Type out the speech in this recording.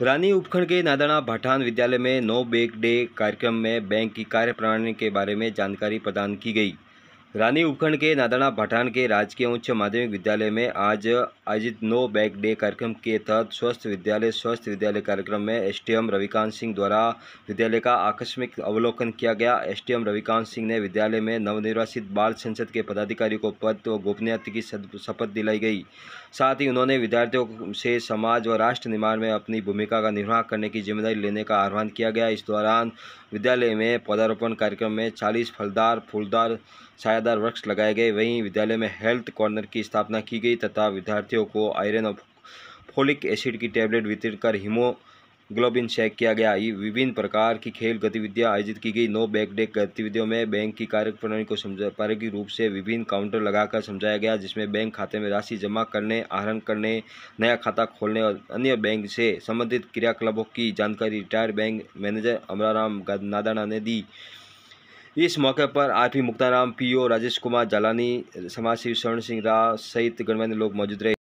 रानी उपखंड के नादाना भाटान विद्यालय में नो बैक डे कार्यक्रम में बैंक की कार्यप्रणाली के बारे में जानकारी प्रदान की गई रानी उपखंड के नादाना भाटान के राजकीय उच्च माध्यमिक विद्यालय में आज आयोजित नो बैग डे कार्यक्रम के तहत स्वस्थ विद्यालय स्वस्थ विद्यालय कार्यक्रम में एस रविकांत सिंह द्वारा विद्यालय का आकस्मिक अवलोकन किया गया एस रविकांत सिंह ने विद्यालय में नवनिर्वाचित बाल संसद के पदाधिकारी को पद व गोपनीयता की शपथ दिलाई गई साथ ही उन्होंने विद्यार्थियों से समाज व राष्ट्र निर्माण में अपनी भूमिका का निर्वाह करने की जिम्मेदारी लेने का आह्वान किया गया इस दौरान विद्यालय में पौधारोपण कार्यक्रम में चालीस फलदार फूलदार छायादार वृक्ष लगाए गए वहीं विद्यालय में हेल्थ कॉर्नर की स्थापना की गई तथा विद्यार्थियों को आयरन और फोलिक एसिड की टैबलेट वितरित कर हिमो ग्लोबिन चेक किया गया विभिन्न प्रकार की खेल गतिविधियां आयोजित की गई नौ डे गतिविधियों में बैंक की कार्यप्रणाली को पारंपरिक रूप से विभिन्न काउंटर लगाकर समझाया गया जिसमें बैंक खाते में राशि जमा करने आहरण करने नया खाता खोलने और अन्य बैंक से संबंधित क्रियाकलापों की जानकारी retired bank manager Amararam Nadana ने दी इस मौके पर R P Muktaram PO Rajesh Kumar Jalani समाजसेवी शरण सिंह राव सहित गणमान्य लोग मौजूद रहे